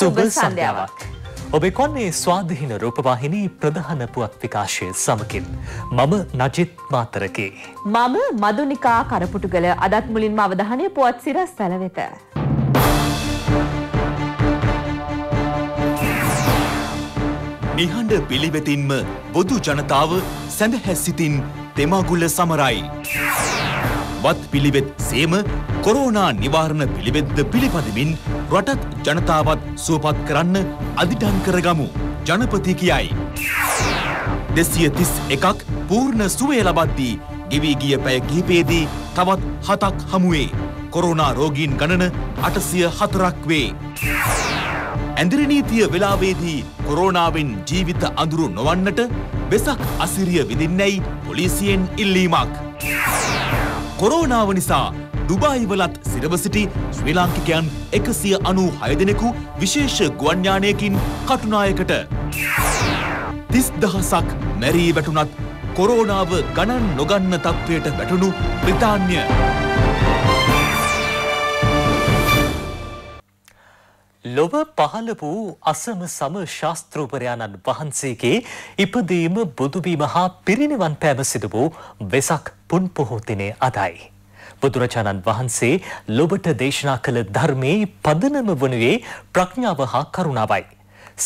සුබ සන්ධ්‍යාවක්. ඔබේ කොන්නේ ස්වාධහින රූපවාහිනී ප්‍රධාන පුවත් විකාශය සමකින්. මම නජිත් මාතරකේ. මම මදුනිකා කරපුටුගල අදත් මුලින්ම අවධානය පුවත් සිරස් සැලවෙත. නිහඬ පිළිවෙතින්ම බොදු ජනතාව සැඳහැස්සිතින් දෙමාගුල්ල සමරයි. වත් පිළිවෙත් සේම කොරෝනා නිවාරණ පිළිවෙත්ද පිළිපදමින් රටත් ජනතාවත් සුවපත් කරන්න අදිටන් කරගමු. ජනපති කියයි. දෙසිය තිස් එකක් පූර්ණ සුවය ලබද්දී ගෙවී ගිය පැය කිහිපේදී තවත් හතක් හමුවේ. කොරෝනා රෝගීන් ගණන අටසිය හතරක් වේ. ඇඳිරනීතිය වෙලාවේදී කොරෝනාවෙන් ජීවිත අඳුරු නොවන්නට වෙසක් අසිරිය විදින්නැයි පොලිසියෙන් ඉල්ලීමක්. කොරෝනාව නිසා දුබායිවලත් සිරවසිටි ශ්‍රී ලාංකිකයන් එකසිය අනූ හයදෙනෙකු විශේෂ ගුවන්ඥානයකින් කටුනායකට. තිස් දහසක් මැරී වැටුනත් කොරෝනාව ගණන් නොගන්න තත්ත්වයට වැටුණු ප්‍රතාන්්‍ය. ලොව පහළ වූ අසම සම ශාස්ත්‍රූපරයාණන් වහන්සේගේ ඉපදීම බුදුබීම හා පිරිනිවන් පෑම සිදු වූ වෙසක් පුන් පොහෝතිනය අදයි. බුදුරජාණන් වහන්සේ ලොබට දේශනා කළ ධර්මයේ පදනම වනුයේ ප්‍රඥාව හා කරුණාවයි.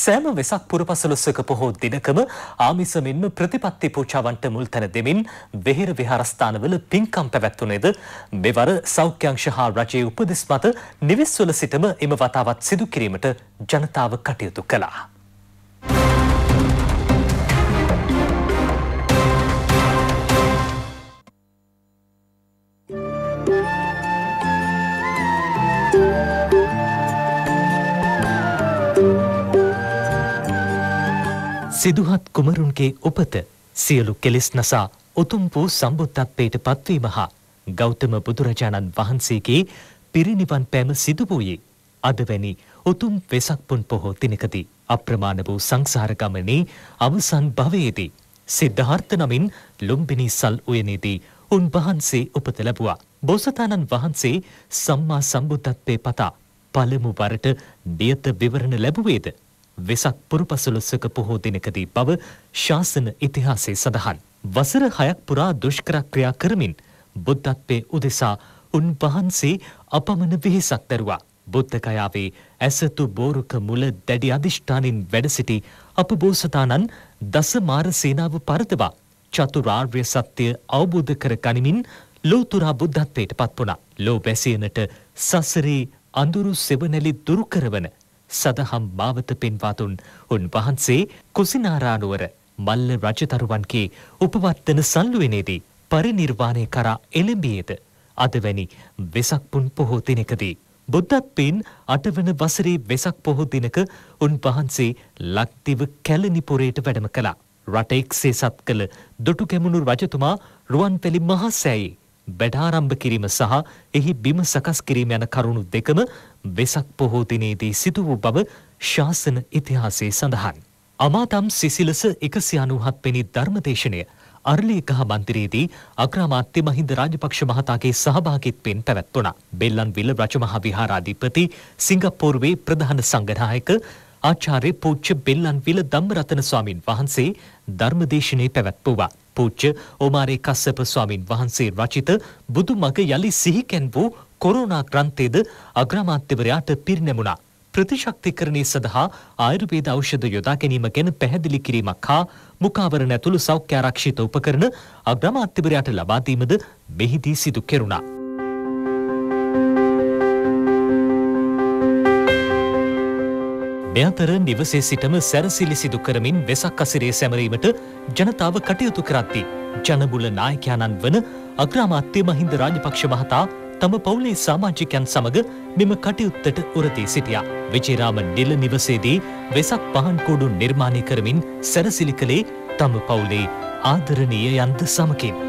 සෑම වෙසක් පුරපසළොස්වක පොහෝ දිනකම ආමිස මෙන්ම ප්‍රතිපත්ති පූජාවන්ට මුල් තැන දෙමින් වෙහෙර විහාරස්ථානවල පින්කම් පැවැත්වුණේද මෙවර සෞඛ්‍යංශ හා රජයේ උපදෙස් මත නිවෙස්වල සිටම එම වතාවත් සිදු කිරීමට ජනතාව කටයුතු කළා. සිදුහත් කුමරුන්ගේ උපත සියලු කෙලෙස් නසා උතුම් වූ සම්බුද්ධත්වයට පත්වීම හා ගෞතම බුදුරජාණන් වහන්සේගේ පිරිනිවන් පෑම සිදු වූයේ අද වැනි උතුම් වෙසක් පුන් පොහෝ දිනකදී අප්‍රමාණ වූ සංසාර ගමනේ අවසන් භවයේදී සිද්ධාර්ථ නමින් ලුම්බිනි සල් උයනේදී උන්වහන්සේ උපත ලැබුවා. බෝසතාණන් වහන්සේ සම්මා සම්බුද්ධත්වයේ පතා පළමු වරට නියත විවරණ ලැබුවේද වෙසක් පුරපසළොස්වක පොහෝ දිනකදී බව ශාසන ඉතිහාසයේ සඳහන්. වසර හයක් පුරා දුෂ්කර ක්‍රියා කරමින් බුද්ධත්වයේ උදෙසා උන්වහන්සේ අපමණ වෙහෙසක් දරුවා. බුද්ධ කයාවේ ඇසතු බෝරුක මුල දැඩි අදිෂ්ඨානින් වැඩ සිටි අපබෝසතාණන් දසමාර සේනාව පරදවා චතුරාර්ය සත්‍ය අවබෝධ කර ගනිමින් ලෝතුරා බුද්ධත්වයට පත් වුණා. ලෝ බැසියනට සසරේ අඳුරු සෙවණැලි දුරු කරවන සදහම් මාවත පෙන්වාතුන් උන් වහන්සේ කුසිනාරානුවර මල්ල රජතරුවන්ගේ උපවත්තන සල්ලුවනේදී පරිනිර්වාණය කරා එළඹියේද අදවැනි වෙසක් පුන් පොහෝ දිනකදී බුද්ධත් පින් අටවන වසරේ වෙසක් පොහෝ දිනක උන්වහන්සේ ලක්දිව කැලණිපොරේට වැඩම කළා. රට එක්සේ සත් කළ දොටු කැමුණු රජතුමා රුවන්වැලි මහසෑයේ වැඩ ආරම්භ කිරීම සහ එහි බිම සකස් කිරීම යන කරුණු දෙකම වෙසක් පොහෝ දිනේදී සිදු වූ බව ශාසන ඉතිහාසයේ සඳහන්. අමාතම් සිසිලස 197 වෙනි ධර්මදේශනය අර්ලියකහ මන්දිරයේදී අග්‍රාමාත්‍ය මහින්ද රාජපක්ෂ මහතාගේ සහභාගීත්වයෙන් පැවැත්වුණා. බෙල්ලන්විල රජමහා විහාරාධිපති සිංගප්පූරුවේ ප්‍රධාන සංඝනායක ආචාර්ය පූජ්‍ය බෙල්ලන්විල ධම්මරතන ස්වාමින් වහන්සේ ධර්මදේශනයේ පැවැත්වුවා. පූජ්‍ය ඕමාරේ කස්සප ස්වාමින් වහන්සේ රචිත බුදුමග යලි සිහිකැන් වූ කොරෝනා ක්‍රන්තයේද අග්‍රාමාත්‍යවරයාට පිරිනැමුණා. ප්‍රතිශක්තිකරණය සඳහා ආයුර්වේද ඖෂධ යොදා ගැනීම ගැන පැහැදිලි කිරීමක් හා මුකාවරණ ඇතුළු සෞඛ්‍ය ආරක්ෂිත උපකරණ අග්‍රාමාත්‍යවරයාට ලබා දීමද මෙහිදී සිදු කෙරුණා. මේ අතර නිවසේ සිටම සැරසිලි සිදු කරමින් වෙසක් අසිරිය සැමරීමට ජනතාව කටයුතු කරද්දී ජනබුල නායකයාණන් වන අග්‍රාමාත්‍ය මහින්ද රාජපක්ෂ මහතා තම පවුලේ සාමාජිකයන් සමඟ මෙම කටයුත්තට උරතී සිටියා. විජේරාම නිල නිවසේදී වෙසක් පහන්කෝඩු නිර්මාණය කරමින් සැරසිලි කළේ තම පවුලේ ආදරණීය යන්ද සමකින්.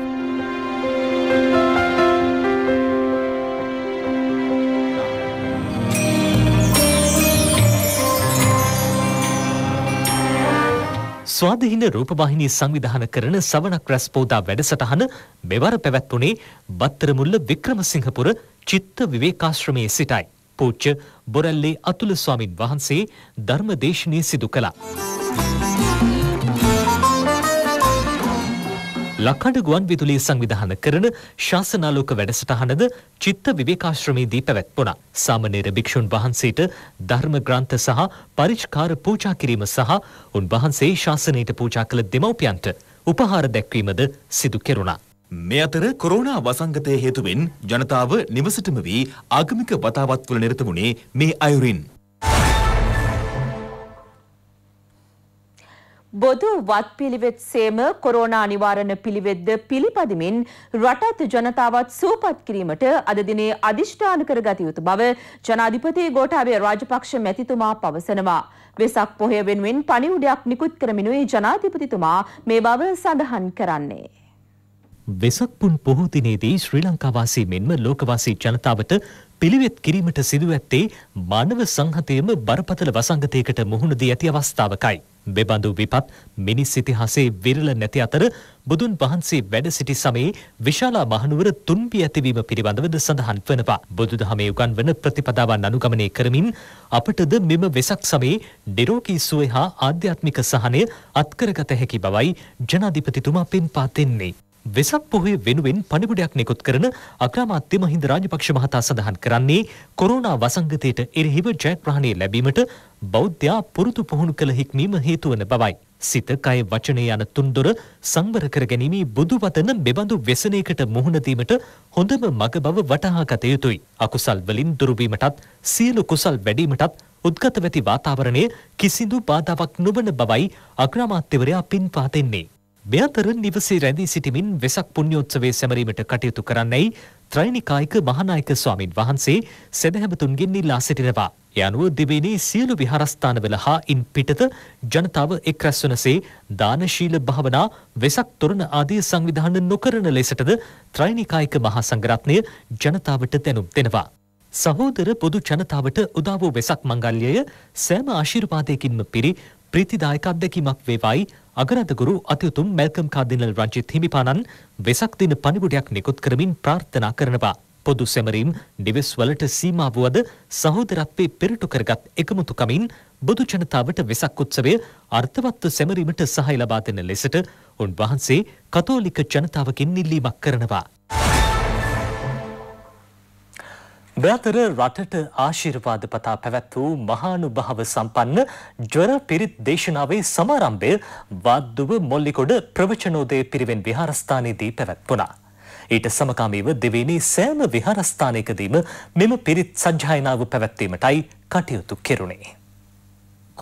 ස්වාධීන රූපවාහිනී සංවිධාන කරන සවනක් රැස් පෝදා වැඩසටහන මෙවර පැවැත්වුණේ බත්තරමුල්ල වික්‍රමසිංහපුර චිත්ත විවේකාශ්‍රමයේ සිටයි. පූච්ච බොරල්ලේ අතුල ස්වාමින් වහන්සේ ධර්ම දේශනය සිදු කළා. ලක්හඬ ගුවන් විදුලිය සංවිධාන කරන ශාසනාලෝක වැඩසටහනද චිත්ත විවේකාශ්‍රමයේදී පැවැත්වුණා. සාමණේර භික්ෂුන් වහන්සේට ධර්ම ග්‍රන්ථ සහ පරිෂ්කාර පූජා කිරීම සහ උන්වහන්සේ ශාසනයට පූජා කළ දෙමව්පියන්ට උපහාර දැක්වීමද සිදු කෙරුණා. මේ අතර කොරෝනා වසංගතය හේතුවෙන් ජනතාව නිවසටම වී ආගමික වතාවත් වල නිරත වුණේ මේ අයුරින්. බොදු වත් පිළිවෙත් සේම කොරෝනා නිවාරණ පිළිවෙත්ද පිළිපදිමින් රටත් ජනතාවත් සූපත් කිරීමට අද දිනේ අදිෂ්ඨාන කරගත යුතු බව ජනාධිපති ගෝඨාභය රාජපක්ෂ මැතිතුමා පවසනවා. වෙසක් පොහොය වෙනුවෙන් පණිවුඩයක් නිකුත් කරමිනුයි ජනාධිපතිතුමා මේ බව සඳහන් කරන්නේ. වෙසක් පුන් පොහෝ දිනේදී ශ්‍රී ලංකාවාසී මෙන්ම ලෝකවාසී ජනතාවට පිළිවෙත් කිරීමට සිදුව ඇත්තේ මානව සංහතයේම බරපතල වසංගතයකට මුහුණ දී ඇති අවස්ථාවකයි. මෙබඳු විපත් මිනිස් ඉතිහාසේ විරල නැති අතර බුදුන් වහන්සේ වැඩ සිටි සමයේ විශාලා මහනුවර තුන්පිය ඇතිවීම පිළිබඳවද සඳහන් වනවා. බුදුදහමේ උගන්වන ප්‍රතිපදාවන් අනුගමනය කරමින් අපටද මෙම වෙසක් සමයේ නිරෝගී සුවය හා ආධ්‍යාත්මික සහනය අත්කරගත හැකි බවයි ජනාධිපතිතුමා පෙන්පා දෙන්නේ. වෙසක් පොහොය වෙනුවෙන් පණිවුඩයක් නිකුත් කරන අග්‍රාමාත්‍ය මහින්ද රාජපක්ෂ මහතා සඳහන් කරන්නේ කොරෝනා වසංගතයට එරෙහිව ජයග්‍රහණය ලැබීමට බෞද්ධයා පුරුදු පුහුණු කළ හික්මීම හේතු වන බවයි. සිත කය වචනය යන තුන්දොර සංවර කර ගැනීමේ බුදු වතන මෙබඳු ව්‍යසනයකට මුහුණ දීමට හොඳම මඟ බව වටහා ගත යුතුයි. අකුසල් වලින් දුරු වීමටත් සියලු කුසල් වැඩිවීමටත් උද්ගත වෙති වාතාවරණය කිසිදු බාධාවක් නොවන බවයි අග්‍රාමාත්‍යවරයා පින්වා දෙන්නේ. මෙතර නිවසේ රැඳී සිටිමින් වෙසක් පුණ්‍යෝත්සවයේ සැමරීමට කටයුතු කරන්නයි ත්‍රිනිකායික මහානායක ස්වාමින් වහන්සේ සදහැමතුන්ගෙන් ඉල්ලා සිටිනවා. ඒ අනුව දිවයිනේ සියලු විහාරස්ථානවල හා ඉන් පිටත ජනතාව එක් රැස්වනසේ දානශීල භාවනා වෙසක් තොරණ ආදී සංවිධාන නොකරන ලෙසටද ත්‍රිනිකායික මහා සංඝරත්නය ජනතාවට දැනුම් දෙනවා. සහෝදර පොදු ජනතාවට උදා වූ වෙසක් මංගල්‍යය සෑම ආශිර්වාදයකින්ම පිරි ප්‍රීතිදායක අත්දැකීමක් වේවායි අගරදගුරු අතිඋතුම් මැල්කම් කාදිනල් රංජිත් හිමිපාණන් වෙසක් දින පණිවුඩයක් නිකුත් කරමින් ප්‍රාර්ථනා කරනවා. පොදු සැමරීම් නිවෙස් වලට සීමා වුවද සහෝදරත්වේ පෙරටු කරගත් එකමුතුකමින් බුදු ජනතාවට වෙසක් උත්සවය අර්ථවත්ව සැමරීමට සහාය ලබා දෙන ලෙසට උන්වහන්සේ කතෝලික ජනතාවකින් ඉල්ලීමක් කරනවා. මෙතර රටට ආශිර්වාද පතා පැවැත් වූ මහානුභාව සම්පන්න ජ්වර පිරිත් දේශනාවේ සමාරම්භය වාද්දුව මොල්ලිකොඩ ප්‍රවචනෝදය පිරිවෙන් විහාරස්ථානයේදී පැවැත්වුණා. ඊට සමකාමීව දෙවේනේ සෑම විහාරස්ථානයකදීම මෙම පිරිත් සජ්ජායනාව පැවැත්වීමටයි කටයුතු කෙරුණේ.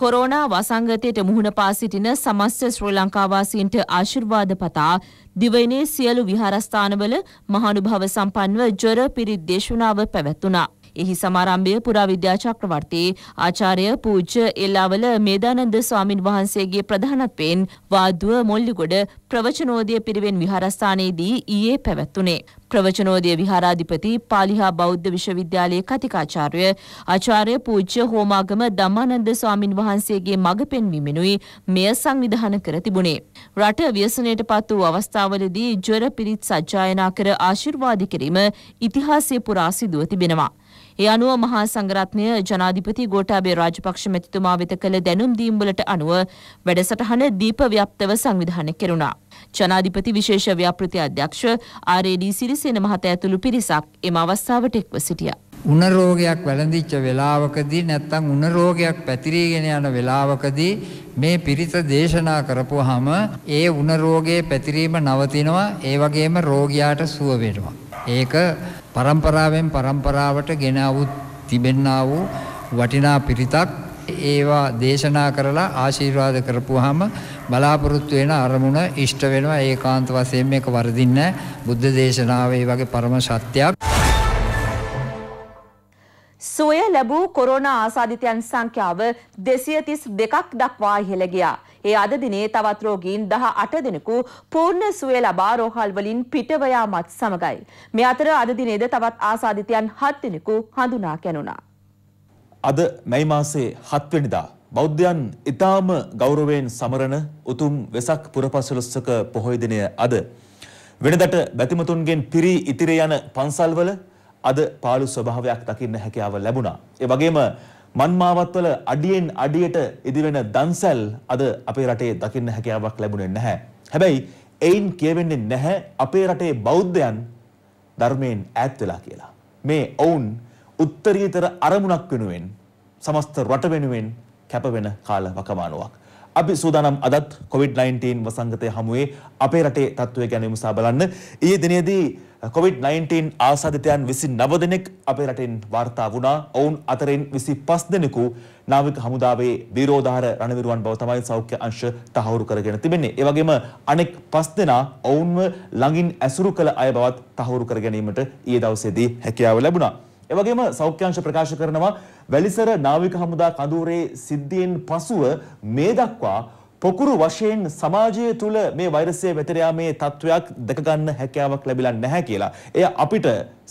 කොරෝනා වසංගතයට මුහුණ පා සිටින සමස්ත ශ්‍රී ලංකාවාසීන්ට ආශිර්වාද පතා දිවයිනේ සියලු විහාරස්ථානවල මහානුභාව සම්පන්ව ජොර පිරිත් දේශනාව පැවැත්වුණා. එහි සමාරම්භය පුරාවිද්‍යා චක්‍රවර්ති ආචාර්ය පූජ්‍ය එල්ලාවල මේදානන්ද ස්වාමින් වහන්සේගේ ප්‍රධානත්වයෙන් වාදුව මොල්ලිගොඩ ප්‍රවචනෝදය පිරිවෙන් විහාරස්ථානයේදී ඊයේ පැවැත්වුණේ. ප්‍රවචනෝදය විහාරාධිපති පාලිහා බෞද්ධ විශ්වවිද්‍යාලයේ කතිකාචාර්ය ආචාර්ය පූජ්‍ය හෝමාගම ධම්මානන්ද ස්වාමින් වහන්සේගේ මඟ පෙන්වීමෙනුයි මෙය සංවිධාන කර තිබුණේ. රට ව්‍යසනයට පත් වූ අවස්ථාවලදී ජොර පිරිත් සජ්ජායනා කර ආශිර්වාද කිරීම ඉතිහාසයේ පුරා සිදුව තිබෙනවා. ඒ අනුව මහා සංඝරත්නය ජනාධිපති ගෝඨාභය රාජපක්ෂ මැතිතුමා වෙත කළ දැනුම් දීම් වලට අනුව වැඩසටහන දීප ව්‍යාප්තව සංවිධානය කෙරුණා. ජනාධිපති විශේෂ ව්‍යාපෘති අධ්‍යක්ෂ ආර්.ඩී. සිරිසේන මහතා ඇතුළු පිරිසක් එම අවස්ථාවට එක්ව සිටියා. උණ රෝගයක් වැළඳිච්ච වෙලාවකදී නැත්නම් උණ රෝගයක් පැතිරීගෙන යන වෙලාවකදී මේ පිරිත දේශනා කරපුවාම ඒ උණ රෝගේ පැතිරීම නවතිනවා ඒ වගේම රෝගියාට සුව වෙනවා. ඒක પરම්පරාවෙන් પરම්පරාවට ගෙන આવුත් තිබෙන්නා වූ වටිනා පිරිතක් ඒවා දේශනා කරලා ආශිර්වාද කරපුවාම බලාපොරොත්තු වෙන අරමුණ ඉෂ්ට වෙනවා ඒකාන්ත වශයෙන් මේක වර්ධින්නේ බුද්ධ දේශනාවේ වගේ පරම සත්‍යයක් ලැබූ කොරෝනා ආසාධිතයන් සංඛ්‍යාව දෙසිය තිස් දෙකක් දක්වා ඉහළ ගියා. ඒ අද දිනේ තවත් රෝගීන් දහ අට දෙනෙකු පූර්ණ සුවය ලබා රෝහල් වලින් පිටව යාමත් සමගයි. මේ අතර අද දිනේද තවත් ආසාධිතයන් හත් දෙනෙකු හඳුනා කැණුනා. අද මැයි මාසේ 7 වෙනිදා බෞද්ධයන් ඊටාම ගෞරවයෙන් සමරන උතුම් වෙසක් පුරපසළොස්වක පොහොය දිනය අද වෙනදට බැතිමතුන්ගෙන් පිරී ඉතිර යන පන්සල්වල අද පාළු ස්වභාවයක් දකින්න හැකියාව ලැබුණා. ඒ වගේම මන්මාවත්වල අඩියෙන් අඩියට ඉදිවෙන දන්සැල් අද අපේ රටේ දකින්න හැකියාවක් ලැබුණේ නැහැ. හැබැයි එයින් කියවෙන්නේ නැහැ අපේ රටේ බෞද්ධයන් ධර්මයෙන් ඈත් වෙලා කියලා. මේ ඔවුන් උත්තරීතර අරමුණක් වෙනුවෙන් සමස්ත රට වෙනුවෙන් කැපවෙන කාල වකමානුවක්. අපි සූදානම් අදත් COVID-19 වසංගතය හමුවේ අපේ රටේ තත්ත්වය ගැන විමසා බලන්න. ඊයේ දිනේදී COVID-19 ආසාදිතයන් 29 දෙනෙක් අපේ රටෙන් වාර්තා වුණා. ඔවුන් අතරින් 25 දෙනෙකු නාවික හමුදාවේ විරෝධාර රණවිරුවන් බව තමයි සෞඛ්‍ය අංශ තහවුරු කරගෙන තිබෙන්නේ. ඒ වගේම අනෙක් 5 දෙනා ඔවුන්ව ළඟින් ඇසුරු කළ අය බවත් තහවුරු කර ගැනීමට ඊයේ දවසේදී හැකියාව ලැබුණා. ඒ වගේම සෞඛ්‍ය අංශ ප්‍රකාශ කරනවා වැලිසර නාවික හමුදා කඳවුරේ සිද්ධියෙන් පසුව මේ දක්වා පොකුරු වශයෙන් සමාජය තුළ මේ වෛරසය වෙතර යාමේ තත්වයක් දැක ගන්න හැකියාවක් ලැබිලා නැහැ කියලා. එය අපිට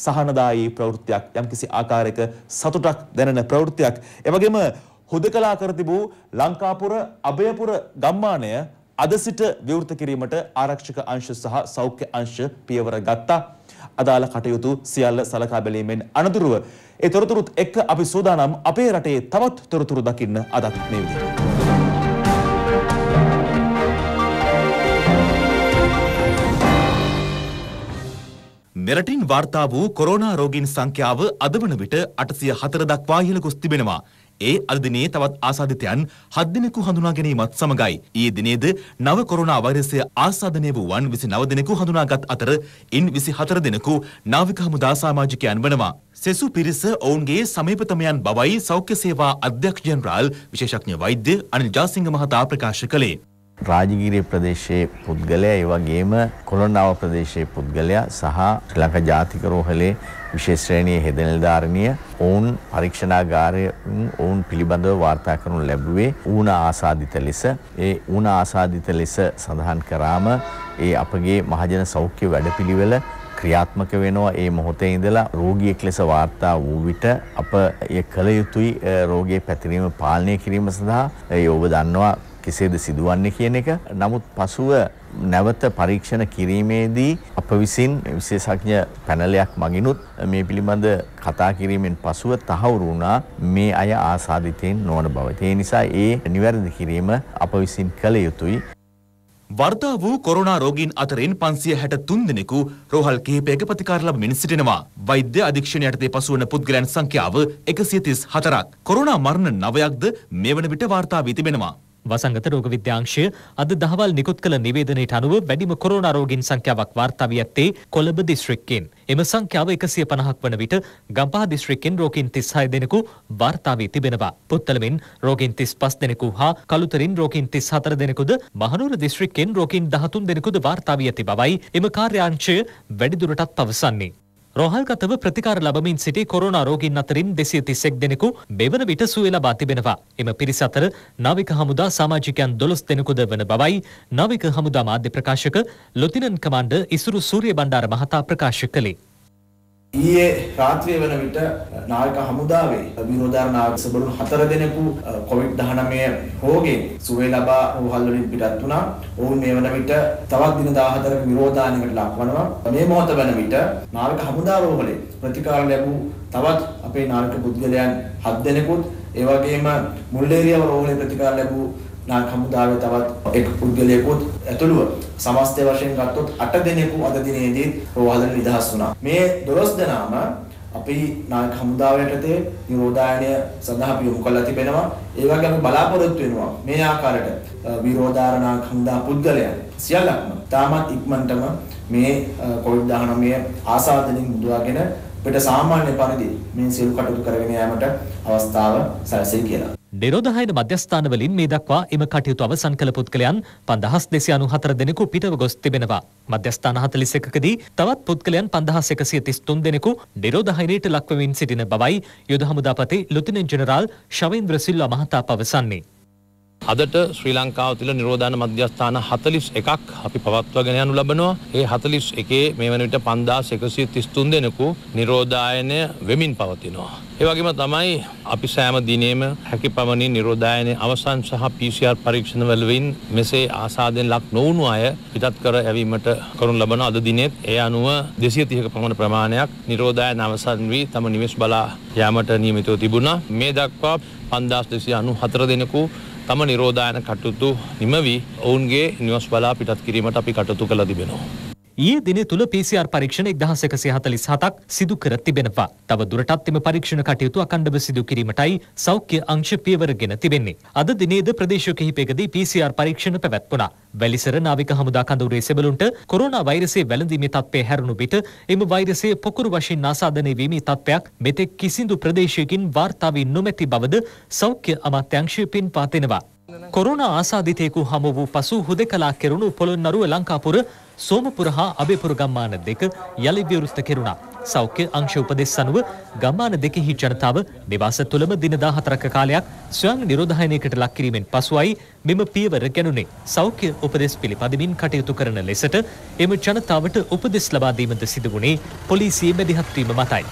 සහනදායී ප්‍රවෘත්තියක් යම්කිසි ආකාරයක සතුටක් දැනෙන ප්‍රවෘත්තියක්. ඒ වගේම හුදකලා කර තිබූ ලංකාපුර අභයපුර ගම්මානය අද සිට විවෘත කිරීමට ආරක්ෂක අංශ සහ සෞඛ්‍ය අංශ පියවර ගත්තා. අදාළ කටයුතු සියල්ල සලකා බැලීමෙන් අනතුරුව ඒ තොරතුරුත් එක්ක අපි සූදානම් අපේ රටේ තවත් තොරතුරු දකින්න අදත් මේ විදිහට. මෙරටින් වාර්තා වූ කොරෝනා රෝගීන් සංඛ්‍යාව අද වන විට අටසිය හතර දක්වා ඉහළ ගොස් තිබෙනවා. ඒ අද දිනේ තවත් ආසාදිතයන් 7 දිනෙකු හඳුනා ගැනීමත් සමගයි. ඊයේ දිනේද නව කොරෝනා වෛරසය ආසාදනය වූ වන් 29 දිනෙකු හඳුනාගත් අතර ඉන් 24 දිනෙකු නාවික හමුදා සමාජිකයන් වනවා. සෙසු පිරිස ඔවුන්ගේ සමීපතමයන් බවයි සෞඛ්‍ය සේවා අධ්‍යක්ෂ ජෙනරාල් විශේෂඥ වෛද්‍ය අනිල් ජාසිංහ මහතා ප්‍රකාශ කළේ. රාජගීරිය ප්‍රදේශයේ පුද්ගලයා ඒ වගේම කොළොන්නාව ප්‍රදේශයේ පුද්ගලයා සහ ශ්‍රී ලංකා ජාතික රෝහලේ විශේෂ ශ්‍රේණියේ හෙදෙනල්දාරණිය ඔවුන් පරීක්ෂණාගාරයෙන් ඔවුන් පිළිබඳව වාර්තා කරනු ලැබුවේ ඌන ආසාදිත ලෙස ඒ ඌන ආසාදිත ලෙස සඳහන් කරාම ඒ අපගේ මහජන සෞඛ්‍ය වැඩපිළිවෙල ක්‍රියාත්මක වෙනවා ඒ මොහොතේ ඉඳලා රෝගියෙක් ලෙස වාර්තා වූ විට අප එය කළ යුතුයි රෝගයේ පැතිරීම පාලනය කිරීම සඳහා ඒ ඔබ දන්නවා කෙසේද සිදුවන්නේ කියන එක. නමුත් පසුව නැවත පරීක්ෂණ කිරීමේදී අප විසින් විශේෂඥ පැනලයක් මගිනුත් මේ පිළිබඳ කතා කිරීමෙන් පසුව තහවුරු වුණා මේ අය ආසාදිතයෙන් නොවන බව. ඒ නිසා ඒ නිවැරදි කිරීම අප විසින් කළ යුතුයි. වර්තා වූ කොරෝනා රෝගීන් අතරින් 563 දෙනෙකු රෝහල් කිහිපයක ප්‍රතිකාර ලබමින් සිටිනවා. වෛද්‍ය අධීක්ෂණය යටතේ පසුවන පුද්ගලයන් සංඛ්‍යාව 134ක්. කොරෝනා මරණ 9ක්ද මේ වන විට වාර්තා වී තිබෙනවා. වසංගත රෝග විද්‍යාංශය අද දහවල් නිකුත් කළ නිවේදනයට අනුව වැඩිම කොරෝනා රෝගීන් සංඛ්‍යාවක් වාර්තා වී ඇත්තේ කොළඹ දිස්ත්‍රික්කයෙන්. එම සංඛ්‍යාව 150ක් වන විට ගම්පහ දිස්ත්‍රික්කෙන් රෝගීන් 36 දෙනෙකු වාර්තා වී තිබෙනවා. පුත්තලමින් රෝගීන් 35 දෙනෙකු හා කළුතරින් රෝගීන් 34 දෙනෙකුද මහනුවර දිස්ත්‍රික්කෙන් රෝගීන් 13 දෙනෙකුද වාර්තා වී ඇති බවයි එම කාර්යාංශය වැඩිදුරටත් පවසන්නේ. රෝහල්ගතව ප්‍රතිකාර ලබමින් සිටි කොරෝනා රෝගීන් අතරින් දෙසිය තිස්සෙක් දෙනෙකු මෙවන විට සුවය ලබා තිබෙනවා. එම පිරිස අතර නාවික හමුදා සමාජිකයන් දොළොස් දෙනෙකුද වන බවයි නාවික හමුදා මාධ්‍ය ප්‍රකාශක ලොතිනන් කමන්ඩ ඉසුරු සූරිය බණ්ඩාර මහතා ප්‍රකාශ කළේ. ඊයේ රාත්‍රිය වන විට නායක හමුදාවේ විනෝදාරණායක සබළුන් හතර දෙනෙකු කොවිඩ්-19 රෝගයෙන් සුවය ලබා රෝහල් වලින් පිටත් වුණා. ඔවුන් මේ වන විට තවත් දින 14ක විරෝධායනයකට ලක් වනවා. මේ මොහොත වන විට නායක හමුදා රෝහලේ ප්‍රතිකාර ලැබූ තවත් අපේ නායක පුද්ගලයන් 7 දෙනෙකුත් ඒ වගේම මුල්ලේරියව රෝහලේ ප්‍රතිකාර ලැබූ නායක හමුදාවේ තවත් එක් පුද්ගලයෙකුත් ඇතුළුව සමස්තය වශයෙන් ගත්තොත් 8 දෙනෙකු අද දිනේදී රෝහලෙන් නිදහස් වුණා. මේ 12 දෙනාම අපි නායක හමුදාවයටතේ නිරෝධායනය සඳහා අපි යොමු කරලා තිබෙනවා. ඒ වගේම බලාපොරොත්තු වෙනවා මේ ආකාරයට විරෝධාර නායක හමුදා පුද්ගලයන් සියල්ලක්ම තාමත් ඉක්මනටම මේ COVID-19 ආසාදනයෙන් මුදවාගෙන අපිට සාමාන්‍ය පරිදි මේ සියලු කටයුතු කරගෙන යාමට අවස්ථාව සැලසෙයි කියලා. නිරෝධහයන මධ්‍යස්ථානවලින් මේ දක්වා එම කටයුතු අවසන් කළ පුද්ගලයන් පන්දහස් දෙසි අනු හතර දෙනෙකු පිටව ගොස් තිබෙනවා. මධ්‍යස්ථාන හතලිස් එකකදී තවත් පුද්ගලයන් පන්දහස් එකසිය තිස්තුන් දෙනෙකු නිරෝධහයිනයට ලක්වමින් සිටින බවයි යුද හමුදාපති ලුතින ජෙනරාල් ශවීන්ද්‍ර සිල්වා මහතා පවසන්නේ. අදට ශ්‍රී ලංකාව තුළ නිරෝධාන මධ්‍යස්ථාන හතලිස් එකක් අපි පවත්වගෙන යනු ලබනවා ඒ හතලිස් එකේ මේ වනවිට පන්දාස් එකසිය තිස්තුන් දෙනෙකු නිරෝධායනය වෙමින් පවතිනවා. ඒවගේම තමයි අපි සෑම දිනේම හැකි පමණින් නිරෝධායනය අවසන් සහ පිසිR පරීක්ෂණවලවින් මෙසේ ආසාදෙන් ලක් නොවුණු අය පිටත් කර ඇවීමට කරුන් ලබන අද දිනෙත් ඒ අනුව දෙසිය තියක පමණ ප්‍රමාණයක් නිරෝධායන අවසන් වී තම නිවෙස් බලා යාමට නියමිතව තිබුණා මේ දක්වා පන්දස් දෙසිය අනු හතර දෙනෙකු තම නිරෝධායන කටයුතු නිමවී ඔවුන්ගේ නිවස් බලා පිටත් කිරීමට අපි කටයුතු කළ තිබෙනවා. ඊයේ දිනේ තුල PCR පරීක්ෂණ 1147ක් සිදු කර තිබෙනවා. තව දුරටත් එම පරීක්ෂණ කටයුතු අකණ්ඩව සිදු කිරීමටයි සෞඛ්‍ය අංශ පියවරගෙන තිබෙන්නේ. අද දිනේද ප්‍රදේශ කිහිපයකදී PCR පරීක්ෂණ පැවැත්වුණා. වැලිසර නාවික හමුදා කඳවුරේ සෙබළුන්ට කොරෝනා වෛරසයේ වැළඳීමේ තත්ත්වය හැරුණු විට එම වෛරසයේ පොකුරු වශයෙන් ආසාදනය වීමේ තත්ත්වයක් මෙතෙක් කිසිදු ප්‍රදේශයකින් වාර්තා වී නොමැති බවද සෞඛ්‍ය අමාත්‍යාංශය පින්පා දෙනවා. කොරුණ ආසාධිතයකු හමු වූ පසු හුදෙකලා කෙරුණු පොළොන්නරුව ලංකාපුර සෝමපුර හා අබේපුර ගම්මාන දෙක යළි විවෘත කෙරුණා. සෞඛ්‍ය අංශ උපදෙස් අනුව ගම්මාන දෙකෙහි ජනතාව නිවාස තුළම දින 14ක කාලයක් ස්වයං නිරෝධායනයකට ලක් කිරීමෙන් පසුයි මෙම පියවර ගැනුනේ. සෞඛ්‍ය උපදෙස් පිළිපදමින් කටයුතු කරන ලෙසට එම ජනතාවට උපදෙස් ලබා දීමද සිදු වුණේ පොලිසිය මැදිහත් වීම මතයි.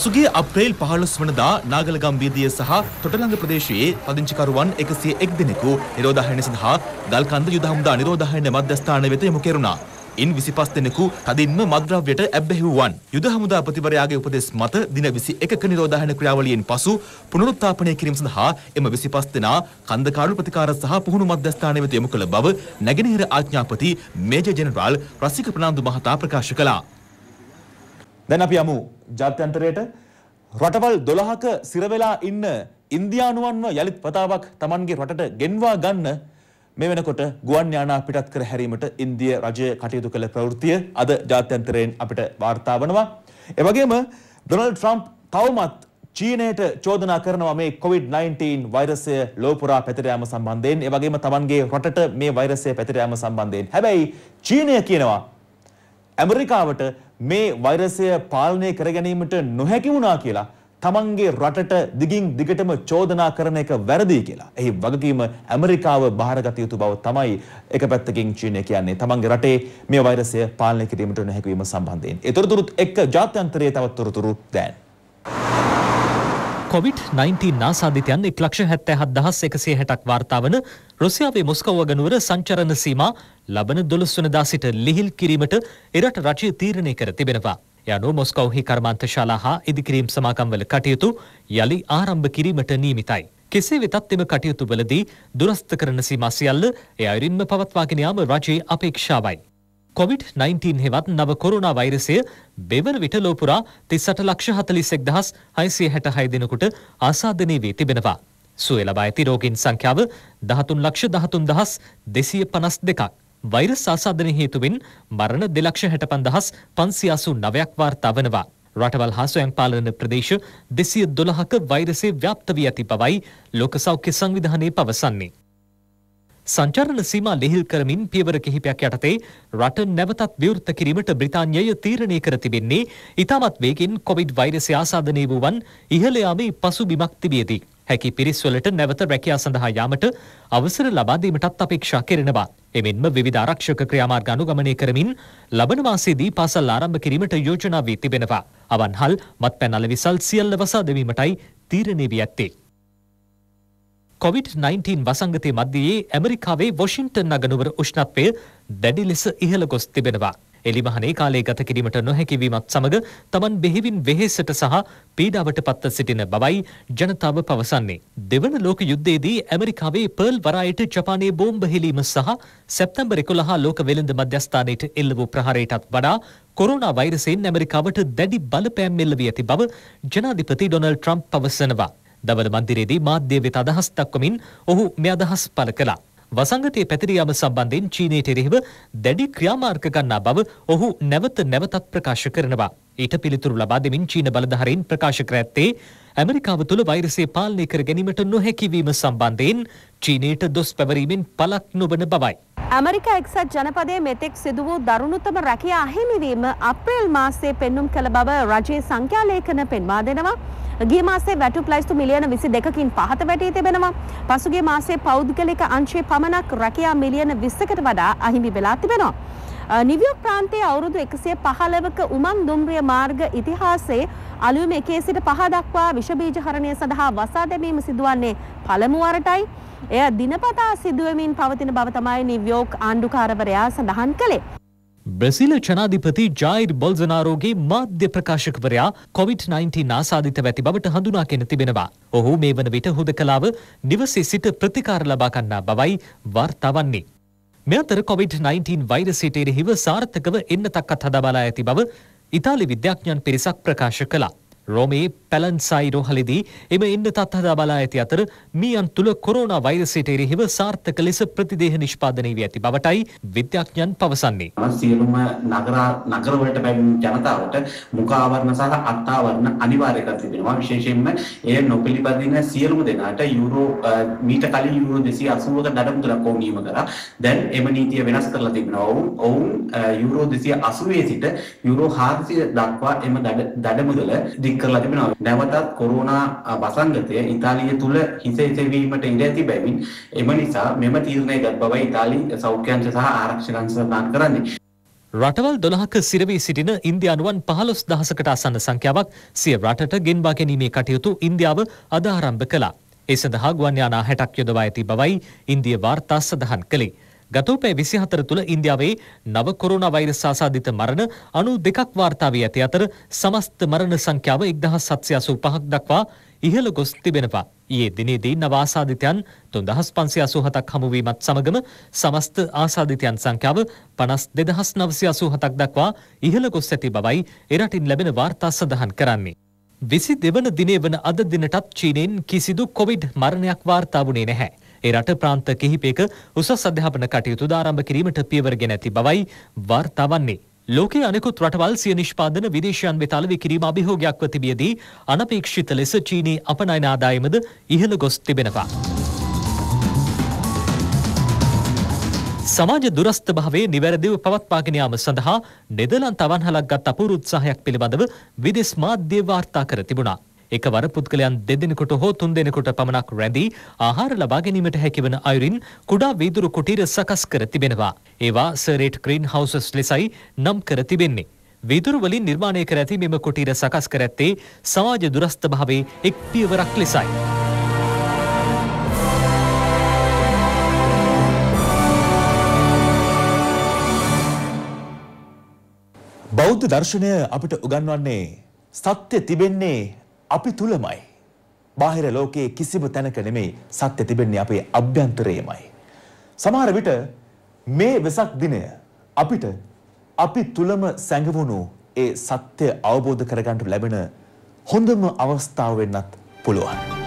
පසුගිය අප්‍රේල් 15 වනදා නාගලගම්බීදිය සහ තොටලඟ ප්‍රදේශයේ පදිංචිකරුවන් 101 දෙනෙකු නිරෝධායන සඳහා ගල්කන්ද යුද හමුදා නිරෝධායන මධ්‍යස්ථානය වෙත යොමු කෙරුණා. ඉන් 25 දෙනෙකු තදින්ම මද්‍රව්‍යයට ඇබ්බැහිවුවන්. යුද හමුදා ප්‍රතිවරයාගේ උපදෙස් මත දින 21ක නිරෝධායන ක්‍රියාවලියෙන් පසු පුනරුත්ථාපනය කිරීම සඳහා එම 25 දෙනා කන්දකාඩු ප්‍රතිකාර සහ පුහුණු මධ්‍යස්ථානය වෙත යොමු කළ බව නැගෙනහිර ආඥාපති මේජර් ජෙනරාල් රසික ප්‍රනාන්දු මහතා ප්‍රකාශ කළා. දැන් අපි යමු ජාත්‍යන්තරයට රටවල් 12ක සිරවෙලා ඉන්න ඉන්දියානුවන්ව යළිත් පතාවක් Tamanගේ රටට ගෙන්වා ගන්න මේ වෙනකොට ගුවන් යානා පිටත් කර හැරීමට ඉන්දිය රජය කටයුතු කළ ප්‍රවෘත්තිය අද ජාත්‍යන්තරයෙන් අපිට වාර්තා වනවා. ඒ වගේම ඩොනල්ඩ් ට්‍රම්ප් තවමත් චීනයට චෝදනා කරනවා මේ COVID-19 වෛරසය ලෝපුරා පැතිර යාම සම්බන්ධයෙන් ඒ වගේම Tamanගේ රටට මේ වෛරසය පැතිර යාම සම්බන්ධයෙන්. හැබැයි චීනය කියනවා ඇමරිකාවට මේ වෛරසය පාලනය කර ගැනීමට නොහැකි වුණා කියලා තමන්ගේ රටට දිගින් දිගටම චෝදනා කරන එක වැරදි කියලා. එහි වගකීම ඇමරිකාව බාරගත යුතු බව තමයි එක පැත්තකින් චීනය කියන්නේ. තමන්ගේ රටේ මේ වෛරසය පාලනය කිරීමට නොහැකි වීම සම්බන්ධයෙන්. ඒ තොරතුරුත් එක්ක ජාත්‍යන්තරයේ තවත් තොරතුරු දැන්. COVID-19 නාසාධිතයන් 1,77,160ක් වාර්තා වන රුසියාවේ මොස්කව ගනුවර සංචරණ සීමා ලබන දොළොස්වනදා සිට ලිහිල් කිරීමට එරට රජය තීරණය කර තිබෙනවා. යනු මොස්කවහි කර්මාන්ත ශාලා හා ඉදිකිරීම් සමාකම්වල කටයුතු යළි ආරම්භ කිරීමට නියමිතයි. කෙසේ වෙතත් එම කටයුතු වලදී දුරස්ත කරන සීමා සියල්ල එය අයුරින්ම පවත්වාගෙන යාම රජයේ අපේක්ෂාවයි. කොවිD-19 හෙවත් නව කොරුණා වෛරසය බෙවර විට ලෝපුරා තිස්සට ලක්ෂ හතලිස්සෙක් දහස් හයිසිය හැට හය දෙනකුට ආසාධනය වී තිබෙනවා. සුවලබා ඇති රෝගින් සංඛ්‍යාව දහතුන් ලක්ෂ දහතුන් දහස් දෙසිය පනස් දෙකක්. වෛරස් ආසාදන හේතුවෙන් මරණ දෙලක්ෂ හැට පන්දහස් පන්සියාසු නවයක් වාර්තා වනවා. රටවල් හා සොයන් පාලන ප්‍රදේශ දෙසිය දොළහක වෛරසේ ව්‍යාප්ත වී ඇති බවයි ලෝක සෞඛ්‍ය සංවිධානය පවසන්නේ. සංචරණ සීමා ලිහිල් කරමින් පියවර කිහිපයක් යටතේ රට නැවතත් විවෘත කිරීමට බ්‍රිතාන්‍යය තීරණය කර තිබෙන්නේ ඉතාමත් වේගෙන් කොවිඩ් වෛරසය ආසාදනය වූවන් ඉහළ යාමේ පසුබිමක් තිබියදී. හැකි පිරිස්වලට නැවත රැකියා සඳහා යාමට අවසර ලබා දීමටත් අපේක්ෂා කෙරෙනවා. එමෙන්ම විධ ආරක්ෂක ක්‍රියාමාර්ග අනුගමනය කරමින් ලබන මාසේදී පාසල් ආරම්භ කිරීමට යෝජනා වී තිබෙනවා. අවන්හල් මත් පැනල විසල් සියල්ල වසා දෙවීමටයි තීරණය වී ඇත්තේ. කොවිD-19 වසංගතය මධ්‍යයේ ඇමරිකාවේ වොෂින්ටන් නගනුවර උෂ්ණත්වය දැඩි ලෙස ඉහළ ගොස් තිබෙනවා. එලිමහනේ කාලය ගත කිරීමට නොහැකිවීමත් සමග තමන් බෙහෙවින් වෙහෙසට සහ පීඩාවට පත්ව සිටින බවයි ජනතාව පවසන්නේ. දෙවන ලෝක යුද්ධයේදී ඇමරිකාවේ පර්ල් වරායට ජපානයේ බෝම්බ හෙලීම සහ සැප්තැම්බර් 11 ලෝක වෙළඳ මධ්‍යස්ථානයට එල්ල වූ ප්‍රහාරයටත් වඩා කොරුණා වෛරසයෙන් ඇමරිකාවට දැඩි බලපෑම් එල්ලවී ඇති බව ජනාධිපති ඩොනල්ඩ් ට්‍රම්ප් පවසනවා. දවද මන්දිරයේදී මාධ්‍ය වෙත අදහස් දක්වමින් ඔහු මේ අදහස් පළ කළා. වසංගතයේ පැතිර යාම සම්බන්ධයෙන් චීනයට එරෙහිව දැඩි ක්‍රියාමාර්ග ගන්නා බව ඔහු නැවත නැවතත් ප්‍රකාශ කරනවා. ඊට පිළිතුරු ලබා දෙමින් චීන බලධාරීන් ප්‍රකාශ කර ඇත්තේ ඇමරිකාව තුළ වෛරසය පාලනය කර ගැනීමට නොහැකිවීම සම්බන්ධයෙන් චීනයට දොස් පැවරීමෙන් පලක් නොවන බවයි. ඇමරිකා එක්සත් ජනපදයේ මෙතෙක් සිදු වූ දරුණුතම රැකියා අහිමිවීම අප්‍රේල් මාසයේ පෙන්눔 කළ බව රජයේ සංඛ්‍යාලේඛන පෙන්වා දෙනවා. ගිය මාසේ වැටු ප්ලයිස්තු මිලියන විසි දෙකින් පහත වැටී තිබෙනවා. පසුගේ මාසේ පෞද්ගලික අංශේ පමණක් රැකයා මිලියන විස්සකට වඩා අහිමි වෙලා තිබෙනවා. නිවියෝක් ප්‍රාන්තයේ අවුරුදු එකසිය පහලවක උමන් දුම්රිය මාර්ග ඉතිහාසේ අලුම එකේ සිට පහ දක්වා විෂබීජ හරණය සඳහා වසා දැමීම සිදුවන්නේ පළමුුවරටයි. එය දිනපතා සිදුවමින් පවතින බව තමයි නිවියෝක් ආණ්ඩුකාරවරයා සඳහන් කළේ. ಬ್ರೆಜಿಲ್ ಜನಾಧಿಪತಿ ಜಾಯಿರ್ ಬೊಲ್ಸನಾರೋಗೆ ಮಾಧ್ಯ ಪ್ರಕಾಶಕವರයා කොවිඩ් 19 ආසාධිත වැති බවට හඳුනාගෙන තිබෙනවා. ඔහු මේ වන විට හුදකලාව නිවසේ සිට ප්‍රතිකාර ලබා ගන්නා බවයි වාර්තා වන්නේ. මේ අතර කොවිඩ් 19 වෛරසයට එරෙහිව සාර්ථකව එන්නතක්කත් හදා බලා ඇති බව ඉතාලි විද්‍යාඥයන් පිරිසක් ප්‍රකාශ කළා. රෝමේ පැලන්සයි රෝහලෙදී එම ඉන්න තත් හදා බලා ඇති අතර මීයන් තුළ කොරෝනා වෛරසයට එරෙහිව සාර්ථක ලෙස ප්‍රතිදේහ නිෂ්පාදනය වී ඇති බවටයි විද්‍යාඥයන් පවසන්නේ. සියලුම නගර නගරවලට පැමිණෙන ජනතාවට මුඛ ආවරණ සහ අත් ආවරණ අනිවාර්ය කර තිබෙනවා. විශේෂයෙන්ම එය නොපිළිපදින සියලුම දෙනාට යුරෝ මීට කලින් යුරෝ 280ක දඩමුදලක් ඔවුන් නියම කරා. දැන් එම නීතිය වෙනස් කරලා තිබෙනවා. ඔවුන් ඔවුන් යුරෝ 280 සිට යුරෝ 400 දක්වා එම දඩමුදල ඉදිරි කරලා තිබෙනවා. නැවතත් කොරෝනා වසංගතය ඉතාලිය තුල හිස එසවීමට ඉඩ ඇති බැවින් එම නිසා මෙම තීරණයගත් බවයි ඉතාලි සෞඛ්‍යංශ සහ ආරක්ෂක අංශ සඳහන් කරන්නේ. රටවල් දොළහක සිරවී සිටින ඉන්දයානුවන් පහළොස් දහසකට අසන්න සංඛ්‍යාවක් සිය රටට ගෙන්වා ගැනීමේ කටයුතු ඉන්දියාව අදාරම්භ කළා. ඒ සඳහා ගුවන්යානා හැටක් යොදවා ඇති බවයි ඉන්දිය වාර්තා සඳහන් කළේ. ගතෝපේ විසිහතර තුළ ඉන්දියාවේ නව කොරුණ වෛරස් සාසාධිත මරණ අනු දෙකක් වාර්තාාවී ඇති අතර සමස්ත මරණ සංඛ්‍යාව එක්දහ සත්්‍යයාසූ පහක් දක්වා ඉහළ ගොස් තිබෙනවා. ඒ දිනේදී නවාසාධිතයන් තුන්දහස් පන්සි අසූහතක් හමුවීමත් සමගම සමස්ත ආසාධිතයන් සංඛ්‍යාව පනස් දෙදහස් නවසි අසූහතක් දක්වා ඉහළ ගොස් ඇති බවයි එරටින් ලැබෙන වාර්තා සඳහන් කරන්නේ. විසි දෙවන දිනේ වන අද දිනටත් චීනයෙන් කිසිදු කොවිඩ් මරණයක් වාර්තා වුණේ නැහැ. ඒ රට ප්‍රාන්ත කිහිපයක උසස් අධ්‍යාපන කටයුතු ආරම්භ කිරීමට පියවරගෙන ඇති බවයි වාර්තා වන්නේ. ලෝකයේ අනෙකුත් රටවල් සිය නිෂ්පාදන විදේශයන් වෙත අලෙවි කිරීම අභියෝගයක්ව තිබියදී අනපේක්ෂිත ලෙස චීනී අපනයන ආදායමද ඉහළ ගොස් තිබෙනවා. සමාජ දුරස්ථ භාවයේ නිවැරදිව පවත්වාගෙන යාම සඳහා නෙදලන් තවන්හලක් ගත් අපූරු උත්සාහයක් පිළිබඳව විදෙස් මාධ්‍ය වාර්තා කර තිබුණා. එකවර පුද්ගලයන් දෙදෙනෙකුට හෝ තුන්දෙනෙකුට පමණක් රැඳී ආහාර ලබා ගැනීමට හැකිවන අයුරින් කුඩා වීදුරු කුටීර සකස් කර තිබෙනවා. ඒවා සරේට් ග්‍රීන් හවුසස් ලෙසයි නම් කර තිබෙන්නේ. වීදුරු වලින් නිර්මාණය කර ඇති මෙම කුටීර සකස් කර ඇත්තේ සමාජ දුරස්ථභාවයේ එක් පියවරක් ලෙසයි. බෞද්ධ දර්ශනය අපිට උගන්වන්නේ සත්‍ය තිබෙන්නේ අපි තුලමයි. බාහිර ලෝකයේ කිසිම තැනක නෙමෙයි සත්‍ය තිබෙන්නේ අපේ අභ්‍යන්තරයේමයි. සමහර විට මේ වෙසක් දිනය අපිට අපි තුලම සැඟවුණු ඒ සත්‍ය අවබෝධ කරගන්නට ලැබෙන හොඳම අවස්ථාව වෙන්නත් පුළුවන්.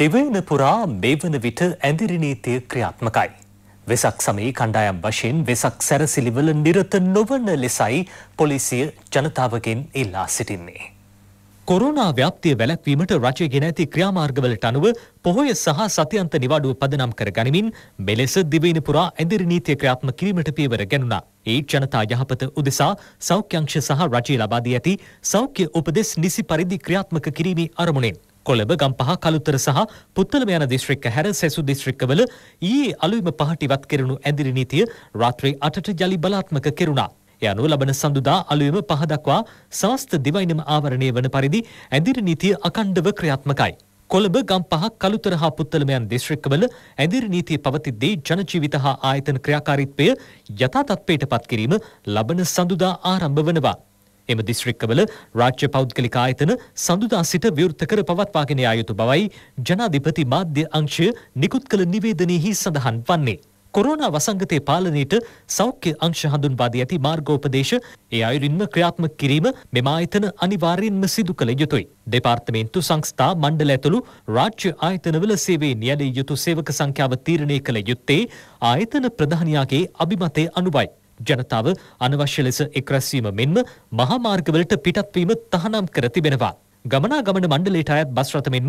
දෙවයන පුරා මේවන විට ඇඳිරි නීතිය ක්‍රියාත්මකයි. වෙසක් සමයේ කණ්ඩායම් වශයෙන් වෙසක් සැරසිලිවල නිරත නොවන ලෙසයි පොලිසිය ජනතාවගෙන් ඉල්ලා සිටින්නේ. කොරුණා ව්‍යාප්තිය වැලැක්වීමට රජය ගෙන ඇති ක්‍රියාමාර්ගවලට අනුව පොහොය සහ සතියන්ත නිවාඩුව පදනම් කර ගනිමින් මෙලෙස දිවයින පුරා ඇඳිරි නීතිය ක්‍රියාත්ම කිරීමට පියවර ගැනුණා. ඒ ජනතා යහපත උදෙසා සෞඛ්‍යංශ සහ රජය ලබා දී ඇති සෞඛ්‍ය උපදෙස් නිසි පරිදි ක්‍රියාත්මක කිරීමේ අරමුණෙන් කොළඹ ගම්පහ කළුත්තර සහ පුත්තලම යන දිස්ත්‍රික්ක හැර සෙසු දිස්ත්‍රික්කවල ඊයේ අලුයම පහට ඉවත් කෙරුණු ඇඳිරි නීතිය රාත්‍රී අටට ජලි බලාත්මක කෙරුණා. යනු ලබන සඳුදා අලුයම පහ දක්වා සමස්ත දිවයිනම ආවරණය වන පරිදි ඇඳිරි නීතිය අකණ්ඩව ක්‍රියාත්මකයි. කොළඹ ගම්පහ කළුතර හා පුත්තලමයන් දිස්ත්‍රික්කවල ඇඳිරි නීතිය පවතිද්දී ජනජීවිත හා ආයතන ක්‍රියාකාරීත්වය යථා තත්ත්වයට පත් කිරීම ලබන සඳුදා ආරම්භ වනවා. එම දිස්ත්‍රික්කවල රාජ්‍ය පෞද්ගලික ආයතන සඳුදා සිට විවෘත කර පවත්වාගෙන යා යුතු බවයි ජනාධිපති මාධ්‍ය අංශය නිකුත් කළ නිවේදනයෙහි සඳහන් වන්නේ. කොරෝනා වසංගතයේ පාලනයට සෞඛ්‍ය අංශ හඳුන්වා දී ඇති මාර්ගෝපදේශ ඒ අයුරින්ම ක්‍රියාත්මක කිරීම මෙම ආයතන අනිවාර්යයෙන්ම සිදු කළ යුතුයි. දෙපාර්තමේන්තු සංස්ථා මණ්ඩල ඇතුළු රාජ්‍ය ආයතනවල සේවයේ නියැලී යුතු සේවක සංඛ්‍යාව තීරණය කළ යුත්තේ ආයතන ප්‍රධානියාගේ අභිමතය අනුවයි. ජනතාව අනවශ්‍ය ලෙස එක්රැස්වීම මෙන්ම මහාමාර්ගවලට පිටත්වීම තහනම් කර තිබෙනවා. ගමනාගමන මණ්ඩලයට අයත් බස් රථ මෙන්ම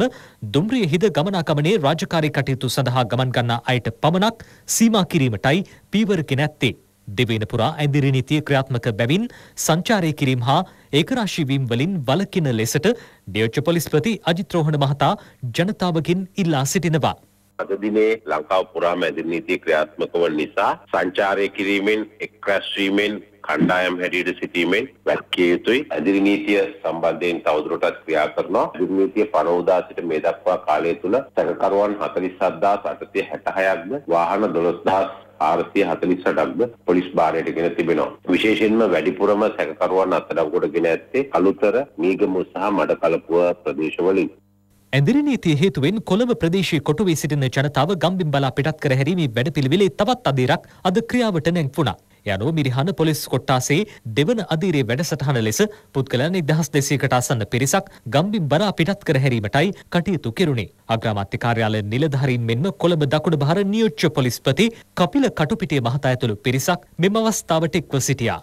දුම්රිය හිද ගමනාගමනයේ රාජකාරී කටයුතු සඳහා ගමන් ගන්නා අයට පමණක් සීමා කිරීමටයි පීවරගෙන ඇත්තේ. දෙවේන පුරා ඇඳිරි නීතිය ක්‍රියාත්මක බැවින් සංචාරය කිරීම හා ඒකරාශී වීම වලින් වළකින ලෙසට ඩියෝච පොලිස්පති අජිත් රෝහණ මහතා ජනතාවගෙන් ඉල්ලා සිටිනවා. අද දිනේ ලංකාව පුරාම ඇඳින් නීති ක්‍රියාත්මක වන නිසා සංචාරය කිරීමෙන් එක් රැස්වීමෙන් කණ්ඩායම් හැටියට සිටීමෙන් වැළකිය යුතුයි. ඇඳින් නීතිය සම්බන්ධයෙන් තවදුරටත් ක්‍රියා කරනවා. ඇඳින් නීතිය පනෝදා සිට මේ දක්වා කාලය තුල සැකකරුවන් 47866ක්ද වාහන 12000 ආර්ථය හතලිස් සටක්ද පොලිස් භාරයට ගෙන තිබෙනවා. විශේෂෙන්ම වැඩිපුරම සැකකරුවන් අත්තරම් කොට ගෙන ඇත්තේ අලුතර මීගමු සහ මඩ කලපුව ප්‍රදේශවලින්. ඇදිරි නීතිය හේතුවෙන් කොළඹ ප්‍රදේශයේ කොටුවේ සිටින ජනතාව ගම්බිම් බලා පිටත් කර හැරීමේ වැඩපිළිවෙලේ තවත් අදියරක් අද ක්‍රියාවට නැංවුණා. යනෝ මිරිහාන පොලිස් කොට්ටාසේ දෙවන අදීරේ වැඩසටහන ලෙස පුද්ගලයන් 1200කට අසන්න පිරිසක් ගම්බිම් බලා පිටත් කර හැරීමටයි කටයුතු කෙරුණේ. අග්‍රාමාත්‍ය කාර්යාලය නිලධාරීන් මෙන්ම කොළඹ දකුණු බහර නියෝජ්‍ය පොලිස්පති කපිල කටුපිටිය මහතා ඇතුළු පිරිසක් මෙම අවස්ථාවට එක්ව සිටියා.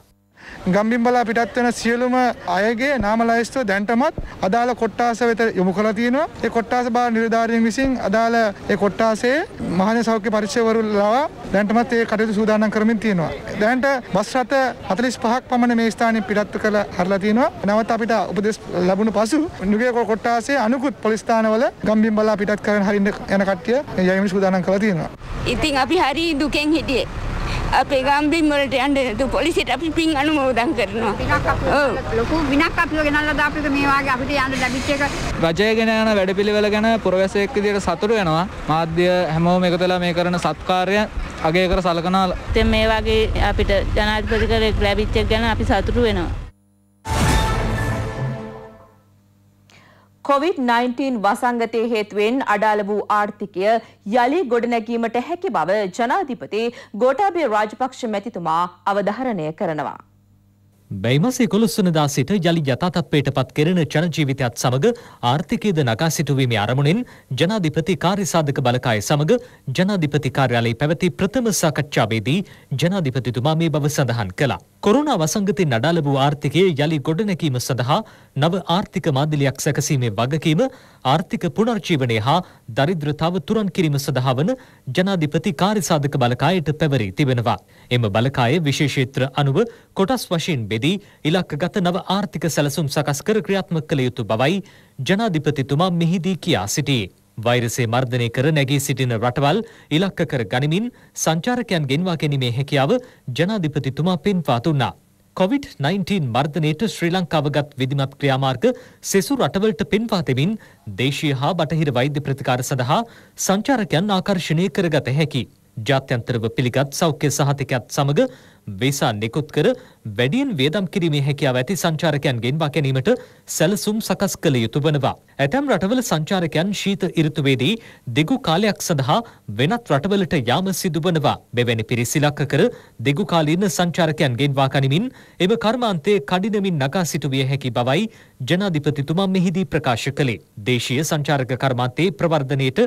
ගම්බින් බලා පිටත් වෙන සියලුම අයගේ නාම ලයිස්තුව දැන්ටමත් අදාළ කොට්ටාස වෙත යොමු කරලා තියෙනවා. ඒ කොට්ටාස බාර නිලධාරීන් විසින් අදාළ ඒ කොට්ටාසේ මහජන සෞඛ්‍ය පරීක්ෂකවරු ලවා දැන්ටමත් ඒ කටයුතු සූදානම් කරමින් තියෙනවා. දැනට බස් රථ 45ක් පමණ මේ ස්ථානයෙන් පිටත් කරලා හරලා තියෙනවා. නැවත අපිට උපදෙස් ලැබුණු පසු නුගේ කොට්ටාසේ අනුකුත් පොලිස් ස්ථානවල ගම්බින් බලා පිටත් කරන හරින්න යන කට්ටිය යැවීම සූදානම් කරලා තියෙනවා. ඉතින් අපි හරි දුකෙන් හිටියේ. අපේ ගම්බිම් වලට යන්න නැතු පොලිසියට අපි පින් අනුමෝදන් කරනවා. ලොකු විනක් අපිව ගෙනල්ලා දාපිට මේ වගේ අපිට යන්න ලැබිච්ච එක. රජය ගෙන යන වැඩපිළිවෙල ගැන පුරවැසියෙක් විදියට සතුටු වෙනවා. මාධ්‍ය හැමෝම එකතු වෙලා මේ කරන සත්කාරය අගය කර සලකනවා. ඉතින් මේ වගේ අපිට ජනාධිපතිකරෙක් ලැබිච්ච එක ගැන අපි සතුටු වෙනවා. කොවිඩ්-19 වසංගතය හේතුවෙන් අඩාල වූ ආර්ථිකය යළි ගොඩනැගීමට හැකි බව ජනාධිපති ගෝඨාභය රාජපක්ෂ මැතිතුමා අවධාරණය කරනවා. බැයිමස එකොළොස්වනදා සිට යළි යථාතත්වයට පත් කෙරෙන ජනජීවිතයත් සමඟ ආර්ථිකයද නකා සිටුවීමේ අරමුණෙන් ජනාධිපති කාර්යසාධක බලකාය සමඟ ජනාධිපති කාර්යාලයේ පැවති ප්‍රථම සාකච්ඡාවේදී ජනාධිපතිතුමා මේ බව සඳහන් කළා. කොරුණා වසංගතින් අඩාලබූ ආර්ථිකයේ යළි ගොඩනැකීම සඳහා නව ආර්ථික මාදිලියක් සැකසීමේ වගකීම ආර්ථික පුනර්ජීවනය හා දරිද්‍රතාව තුරන් කිරීම සඳහා වන ජනාධිපති කාර්යසාධක බලකායට පැවරී තිබෙනවා. එම බලකායේ විශේෂේත්‍ර අනුව කොටස් වශයෙන් බෙදී ඉලක්කගත නව ආර්ථික සැලසුම් සකස් කර ක්‍රියාත්මක කළ යුතු බවයි ජනාධිපතිතුමා මෙහිදී කියා සිටියේ. වෛරසේ මර්ධනය කර නැගී සිටින රටවල් ඉලක්ක කර ගනිමින් සංචාරකයන් ගෙන්වා ගැනීමේ හැකියාව ජනාධිපතිතුමා පෙන්වා දුන්නා. COVID-19 මර්ධනයට ශ්‍රී ලංකාවගත් විධිමත් ක්‍රියාමාර්ග සෙසු රටවලට පෙන්වා දෙමින් දේශීය හා බටහිර වෛද්‍ය ප්‍රතිකාර සඳහා සංචාරකයන් ආකර්ෂණය කරගත හැකි. ජාත්‍යන්තරව පිළිගත් සෞඛ්‍ය සහතිකයත් සමග වේසා නිකුත් කර වැඩියෙන් වියදම් කිරීමේ හැකියාව ඇති සංචාරකයන්ගෙන් වාකැනීමට සැලසුම් සකස් කළ යුතු වනවා. ඇතැම් රටවල සංචාරකයන් ශීත ඍතුවේදී දිගු කාලයක් සඳහා වෙනත් රටවලට යාම සිදු වනවා. මෙවැනි පිරිස් ඉලක්ක කර දිගු කාලීන සංචාරකයන්ගෙන් වාකණමින් එම කර්මාන්තයේ කඩිනමින් නගා සිටුවිය හැකි බවයි ජනාධිපතිතුමා මෙහිදී ප්‍රකාශ කළේ. දේශීය සංචාරක කර්මාන්තයේ ප්‍රවර්ධනයට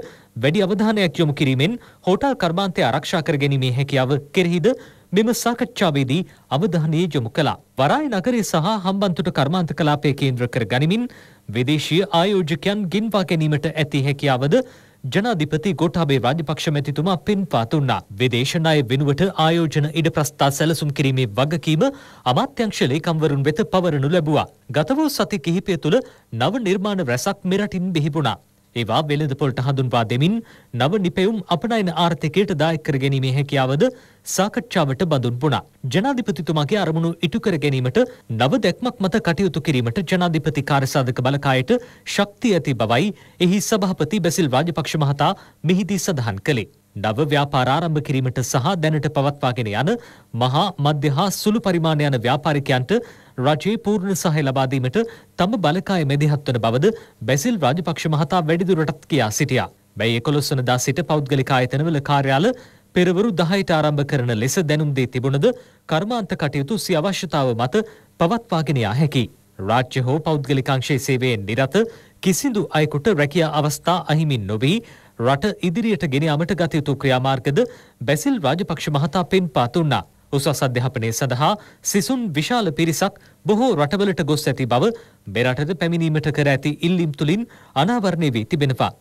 වැඩි අවධානයක් යොමු කිරීමෙන් හෝටල් කර්මාන්තය ආරක්ෂා කර ගැනීමේ හැකියාව කෙරෙහිද මෙම සාකච්ඡාවේදී අවධානය යොමු කළා. වරාය නගරය සහ හම්බන්තොට කර්මාන්ත කලාපය කේන්ද්‍ර කර ගනිමින් විදේශීය ආයෝජකයන් ගින්වා ගැනීමට ඇති හැකියාවද ජනාධිපති ගෝඨාභය රාජපක්ෂ මැතිතුමා පෙන්වා දුන්නා. විදේශ ණය වෙනුවට ආයෝජන ඉඩ ප්‍රස්ථා සැලසුම් කිරීමේ වගකීම අමාත්‍යංශ ලේකම්වරුන් වෙත පවරනු ලැබුවා. ගත වූ සති කිහිපය තුළ නව නිර්මාණ රැසක් මෙරටින් බිහි වුණා. ඒවා වෙළඳපොලට හඳුන්වා දෙමින් නව නිපැයුම් අපනයන ආර්ථිකයට දායකර ගැනීමේ හැකියාවද සාකච්ඡාවට බඳුන් වුණා. ජනාධිපතිතුමාගේ අරමුණු ඉටු කර ගැනීමට නව දැක්මක් මත කටයුතු කිරීමට ජනාධිපති කාර්යසාධක බලකායට ශක්තිය ඇති බවයි එහි සභාපති බැසිල් රාජපක්ෂ මහතා මෙහිදී සඳහන් කළේ. නව ව්‍යාපාර ආරම්භ කිරීමට සහ දැනට පවත්වාගෙන යන මහා මධ්‍ය හා සුළු පරිමාණ යන ව්‍යාපාරිකයන්ට රජයේ පූර්ණ සහය ලබා දීමට තම බලකාය මැදිහත් වන බවද බැසිල් රාජපක්ෂ මහතා වැඩිදුරටත් කියා සිටියා. මැයි 11 වෙනිදා සිට පෞද්ගලික ආයතනවල කාර්යාල පෙරවරු 10ට ආරම්භ කරන ලෙස දැනුම් දී තිබුණද කර්මාන්ත කටයුතු සිය අවශ්‍යතාව මත පවත්වාගෙන යා හැකියි. රාජ්‍ය හෝ පෞද්ගලික අංශයේ සේවයෙන් නිරත කිසිදු අයෙකුට රැකියා අවස්ථා අහිමි නොවී රට ඉදිරියට ගෙන යාමට ගතයුතු ක්‍රියාමාර්ගද බැසිල් රාජපක්ෂ මහතා පෙන්වා දුන්නා. උසස් අධ්‍යාපනය සඳහා සිසුන් විශාල පිරිසක් බොහෝ රටවලට ගොස් ඇති බව මෙරටද පැමිණීමට කර ඇති ඉල්ලීම් තුළින් අනාවරණය වී තිබෙනවා.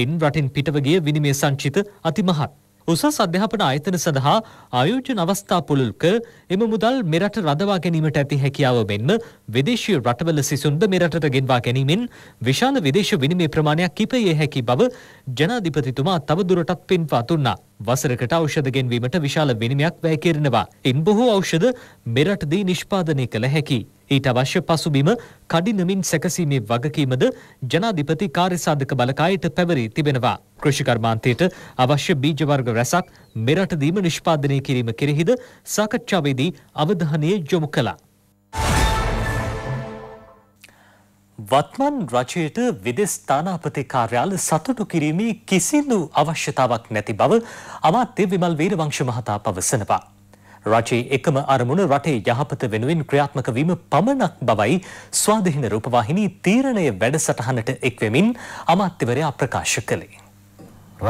එන් රටින් පිටවගිය විනිමය සංචිත අතිමහත්. උසස් අධ්‍යාපන ආයතන සඳහා ආයෝජන අවස්ථා පුළුල්ක එම මුදල් මෙරට රඳවා ගැනීමට ඇති හැකියාව මෙන්ම විදේශීය රටවල සිසුන්ද මෙරටට ගෙන්වා ගැනීමෙන් විශාල විදේශ විනිමය ප්‍රමාණයක් කිපයේ හැකි බව ජනාධිපතිතුමා තවදුරටත් පෙන්වා දුන්නා. වසරකට ඖෂධ ගෙන්වීමට විශාල විනිමයක් වැය කෙරෙනවා. ඉන් බොහෝ ඖෂධ මෙරටදී නිෂ්පාදනය කළ හැකියි. ඊට අවශ්‍ය පසුබිම කඩිනමින් සැකසීමේ වගකීමද ජනාධිපති කාර්යසාධක බලකායට පැවරී තිබෙනවා. කෘෂිකර්මාන්තයට අවශ්‍ය බීජ වර්ග රැසක් මෙරටදීම නිෂ්පාදනය කිරීම කෙරෙහිද සාකච්ඡාවේදී අවධානය යොමු කළා. වත්මන් රජයට විදෙස් ස්ථානාපති කාර්යාල සතුටු කිරීමේ කිසිදු අවශ්‍යතාවක් නැති බව අමාත්‍ය විමල් වීරවංශ මහතා පවසනවා. රජයේ එකම අරමුණ රටේ යහපත වෙනුවෙන් ක්‍රියාත්මක වීම පමණක් බවයි ස්වාධීන රූපවාහිනී තීරණය වැඩසටහනට එක්වෙමින් අමාත්‍යවරයා ප්‍රකාශ කළේ.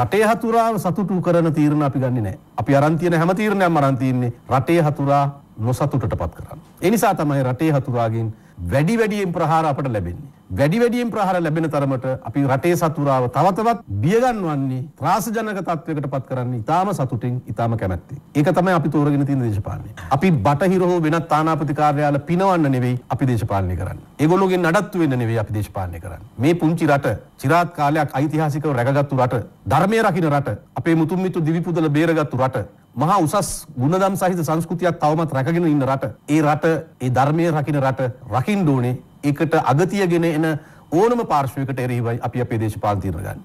රටේ හතුරාව සතුටු කරන තීරණ අපි ගන්නේ නැහැ. අපි අරන් තියෙන හැම තීරණයක්ම අරන් තියෙන්නේ රටේ හතුරා නොසතුටටපත් කරන්න. ඒ නිසා තමයි රටේ හතුරාගෙන් වැඩි වැඩියෙන් ප්‍රහාර අපට ලැබෙන්නේ. වැඩි වැඩියෙන් ප්‍රහාර ලැබෙන තරමට අපි රටේ සතුරාව තව තවත් බිය ගන්නවන්නේ ත්‍රාසජනක තත්වයකට පත් කරන්න ඉතාම සතුටින් ඉතාම කැමැත්තේ. ඒක තමයි අපි තෝරගෙන තියෙන දේශපාලනය. අපි බටහිර හෝ වෙනත් තානාපති කාර්යාල පිනවන්න නෙවෙයි අපි දේශපාලනය කරන්නේ. ඒගොල්ලෝගෙන් නඩත්තු වෙන්න නෙවෙයි අපි දේශපාලනය කරන්නේ. මේ පුංචි රට চিරාත් කාලයක් ඓතිහාසිකව රැකගත්තු රට, ධර්මයේ රකින්න රට, අපේ මුතුන් මිතු දිවි පුදල බේරගත්තු රට, මහා උසස් ගුණදම් සහිත සංස්කෘතියක් තවමත් රැකගෙන ඉන්න රට ඒ රට ඒ ධර්මය රකින රට රකිින් දෝනේ ඒකට අගතියගෙන එන ඕනම පාර්ශ්වයකට එරෙහිවයි අපි අපේ දේශපාලන තීරණ ගන්න.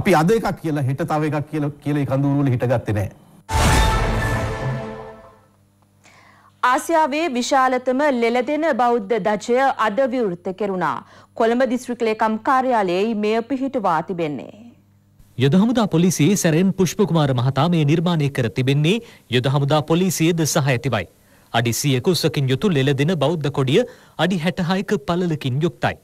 අපි අද එකක් කියලා හෙට තව එකක් කියලා කියලා ඒ කඳුළු වල හිටගත්තේ නැහැ. ආසියාවේ විශාලතම ලෙලදෙන බෞද්ධ දජය අද විවෘත කෙරුණා. කොළඹ දිස්ත්‍රික් ලේකම් කාර්යාලයේ මෙය පිහිටවා තිබෙන්නේ. යොදහමුදා පොලිසියේ සැරෙන් පුෂ්පකුමාර මහතා මේ නිර්මාණය කර තිබෙන්නේ යොදහමුදා පොලිසියේද සහ ඇතිවයි. අඩි සියක උසකින් යුතු ලෙලදෙන බෞද්ධ කොඩිය අඩි හැටහායක පලලකින් යුක්තයි.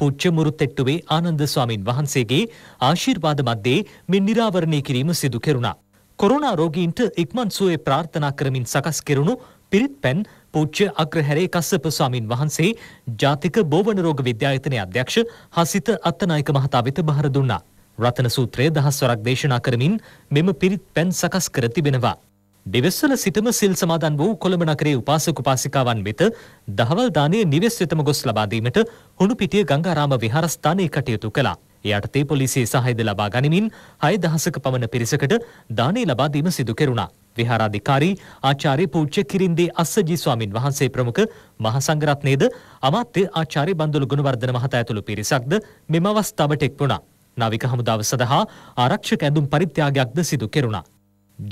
පුච්ච මුරුත්තෙට්ටුවේ ආනන්ද ස්වාමින් වහන්සේගේ ආශිර්වාද මධ්‍යේ මෙන් නිරාවරණය කිරීම සිදු කෙරුණා. කොරුණා රෝගීන්ට ඉක්මන් සුවේ ප්‍රාර්ථනා කරමින් සකස් කෙරුණු පිරිත් පැන් පූච්ච අග්‍රහැරේ කස්සප ස්වාමින් වහන්සේ ජාතික බෝවන රෝග විද්‍යායතනය අධ්‍යක්ෂ හසිත අත්තනායක මහතා වෙත බහර දුන්නා. රතන සූත්‍රය දහස්වරක් දේශනා කරමින් මෙම පිරිත් පැන් සකස් කර තිබෙනවා. දෙවස්වල සිටම සිල් සමාදන් වූ කොළඹ නගරයේ උපාසක උපාසිකාවන් වෙත දහවල් දානයේ නිවෙස් වෙතම ගොස් ලබා දීමට හුණුපිටිය ගංගාරාම විහාරස්ථානයේ කටයුතු කළා. ඒ යටතේ පොලිසිය සහායද ලබා ගනිමින් 6 දහසක පමණ පිරිසකට දානය ලබා දීම සිදු කෙරුණා. විහාරාධිකාරී ආචාර්ය පූජ්‍ය කිරින්දේ අස්සජී ස්වාමින් වහන්සේ ප්‍රමුඛ මහා සංඝරත්නයේද අමාත්‍ය ආචාර්ය බන්දුල ගුණවර්ධන මහතා ඇතුළු පිරිසක්ද මෙම අවස්ථාවට එක් වුණා. නාවික හමුදාව සඳහා ආරක්ෂක ඇඳුම් පරිත්‍යාගයක්ද සිදු කෙරුණා.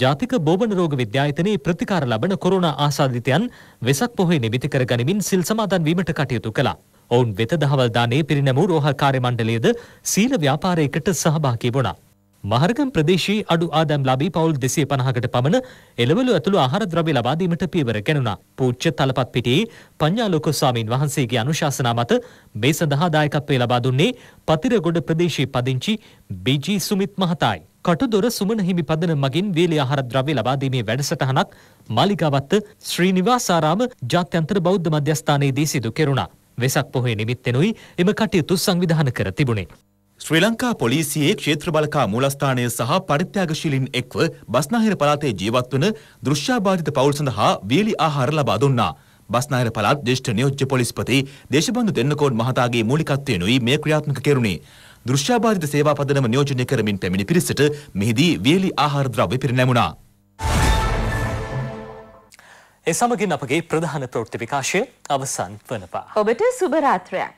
ජාතික බෝබන රෝග විද්‍යායතනයේ ප්‍රතිකාර ලබන කොරෝනා ආසාදිතයන් වෙසක් පොහොය නිමිති කර ගනිමින් සිල් සමාදන් වීමට කටයුතු කළා. ඔවුන් වෙත දහවල් දානයේ පිරිනැමූ රෝහල් කාර්ය මණ්ඩලයේද සීල ව්‍යාපාරයකට සහභාගී වුණා. මහරගම් ප්‍රදේශයේ අඩු ආදායම්ලාභී පවුල් 250කට පමණ එළවලු ඇතුළු ආහාර ද්‍රව්‍ය ලබා දීමට පියවර ගැනුණා. පූජ්‍ය තලපත් පිටියේ පඤ්ඤාලෝක ස්වාමින් වහන්සේගේ අනුශාසනා මත මේ සඳහා දායකත්වය ලබා දුන්නේ පතිරගොඩ ප්‍රදේශයේ පදිංචි බීජී සුමිත් මහතායි. කටුදොර සුමන හිමි පදන මගින් වේලි ආහාර ද්‍රව්‍ය ලබා දීමේ වැඩසටහනක් මාලිකාවත්ත ශ්‍රීනිවාසාරාම ජාත්‍යන්තර බෞද්ධ මධ්‍යස්ථානයේදී සිදු කෙරුණා. වෙසක් පොහොය නිමිත්තෙනුයි එම කටයුතු සංවිධාන කර තිබුණේ. ශ්‍රී ලංකා පොලිසියේ ක්ෂේත්‍ර බලකා මූලස්ථානය සහ පරිත්‍යාගශීලින් එක්ව බස්නාහිර පළාතේ ජීවත්වන දෘශ්‍යාබාධිත පවුල් සඳහා වේලි ආහාර ලබා දුන්නා. බස්නාහිර පළාත් ජ්‍යෙෂ්ඨ නියෝජ්‍ය පොලිස්පති දේශබන්දු දෙන්නකෝන් මහතාගේ මූලිකත්වයෙනුයි මේ ක්‍රියාත්මක කෙරුණේ. දෘශ්‍යාබාධිත සේවා පදනම නියෝජනය කරමින් පැමිණි පිරිසට මෙහිදී වියලි ආහාර ද්‍රව්‍ය පිරිනැමුණා. ඒ සමගින් අපගේ ප්‍රධාන ප්‍රවෘත්ති විකාශය අවසන් වනවා. ඔබට සුබ රාත්‍රයක්.